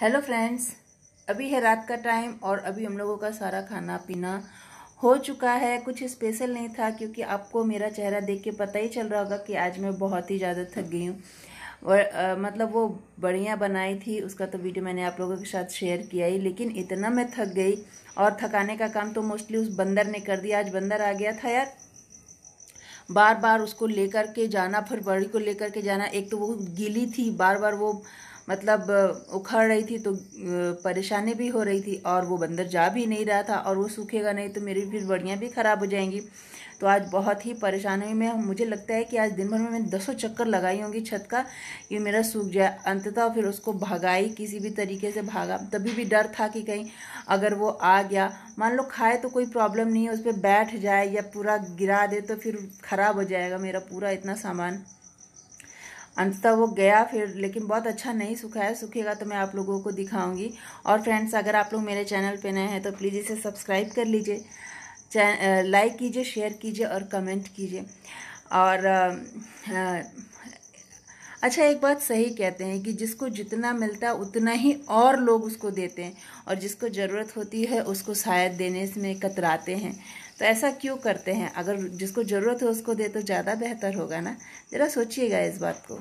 hello friends अभी है रात का टाइम और अभी हम लोगों का सारा खाना पीना हो चुका है कुछ स्पेशल नहीं था क्योंकि आपको मेरा चेहरा देख के पता ही चल रहा होगा कि आज मैं बहुत ही ज़्यादा थक गई हूँ और आ, मतलब वो बढ़िया बनाई थी उसका तो वीडियो मैंने आप लोगों के साथ शेयर किया ही लेकिन इतना मैं थक गई और थकाने का काम तो मोस्टली उस बंदर ने कर दिया आज बंदर आ गया था यार बार बार उसको लेकर के जाना फिर बड़ी को लेकर के जाना एक तो वो गीली थी बार बार वो मतलब उखड़ रही थी तो परेशानी भी हो रही थी और वो बंदर जा भी नहीं रहा था और वो सूखेगा नहीं तो मेरी फिर बड़ियाँ भी ख़राब हो जाएंगी तो आज बहुत ही परेशान हुई मैं मुझे लगता है कि आज दिन भर में मैंने दसों चक्कर लगाई होंगी छत का कि मेरा सूख जाए अंततः फिर उसको भगाई किसी भी तरीके से भागा तभी भी डर था कि कहीं अगर वो आ गया मान लो खाए तो कोई प्रॉब्लम नहीं है उस पर बैठ जाए या पूरा गिरा दे तो फिर ख़राब हो जाएगा मेरा पूरा इतना सामान अंततः वो गया फिर लेकिन बहुत अच्छा नहीं सूखा है सूखेगा तो मैं आप लोगों को दिखाऊंगी और फ्रेंड्स अगर आप लोग मेरे चैनल पे नए हैं तो प्लीज़ इसे सब्सक्राइब कर लीजिए लाइक कीजिए शेयर कीजिए और कमेंट कीजिए और आ, आ, अच्छा एक बात सही कहते हैं कि जिसको जितना मिलता उतना ही और लोग उसको देते हैं और जिसको ज़रूरत होती है उसको शायद देने में कतराते हैं तो ऐसा क्यों करते हैं अगर जिसको ज़रूरत हो उसको दे तो ज़्यादा बेहतर होगा ना ज़रा सोचिएगा इस बात को